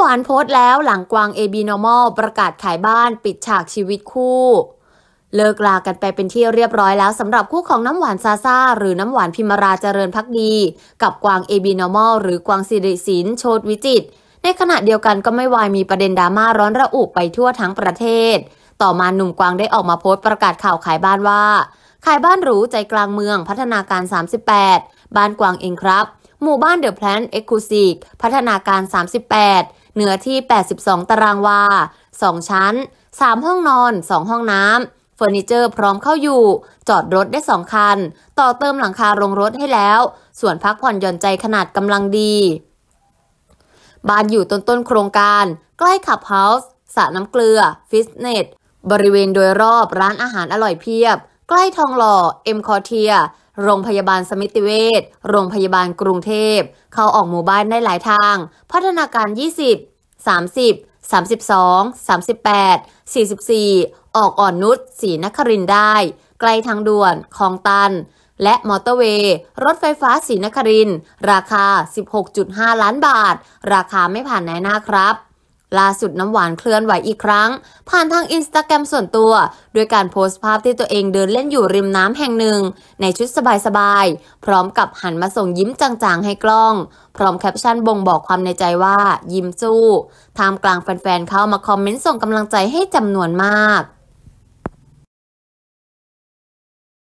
หวานโพสต์แล้วหลังกวางเอบีนอร์มอลประกาศขายบ้านปิดฉากชีวิตคู่ เลิกลากันไปเป็นที่เรียบร้อยแล้วสำหรับคู่ของน้ำหวานซาซาหรือน้ำหวานพิมราเจริญพักดี กับกวางเอบีนอมอลหรือกวางสิริศินโชตวิจิต ในขณะเดียวกันก็ไม่วายมีประเด็นดราม่าร้อนระอุไปทั่วทั้งประเทศ ต่อมาหนุ่มกวางได้ออกมาโพสต์ประกาศข่าวขายบ้านว่า ขายบ้านหรูใจกลางเมือง พัฒนาการ 38 บ้านกวางเองครับ หมู่บ้านเดอะแพลนเอ็กซ์คลูซีฟพัฒนาการ 38เนื้อที่ 82 ตารางวา2 ชั้น 3 ห้องนอน 2 ห้องน้ำ เฟอร์นิเจอร์พร้อมเข้าอยู่ จอดรถได้ 2 คัน ต่อเติมหลังคาโรงรถให้แล้ว ส่วนพักผ่อนหย่อนใจขนาดกำลังดี บ้านอยู่ต้นต้นโครงการ ใกล้ขับเฮาส์สระน้ำเกลือ ฟิตเนส บริเวณโดยรอบร้านอาหารอร่อยเพียบ ใกล้ทองหล่อเอ็มคอเทียโรงพยาบาลสมิติเวช โรงพยาบาลกรุงเทพ เข้าออกหมู่บ้านได้หลายทาง พัฒนาการ 20 30 32 38 44 ออกอ่อนนุชสีนครินได้ ไกลทางด่วน คลองตัน และมอเตอร์เวย์ รถไฟฟ้าสีนคริน ราคา 16.5 ล้านบาท ราคาไม่ผ่านนายหน้าครับล่าสุดน้ำหวานเคลื่อนไหวอีกครั้ง ผ่านทางอินสตาแกรมส่วนตัว ด้วยการโพสต์ภาพที่ตัวเองเดินเล่นอยู่ริมน้ำแห่งหนึ่ง ในชุดสบายๆ พร้อมกับหันมาส่งยิ้มจางๆ ให้กล้อง พร้อมแคปชั่นบ่งบอกความในใจว่ายิ้มสู้ท่ามกลางแฟนๆเข้ามาคอมเมนต์ส่งกำลังใจให้จำนวนมาก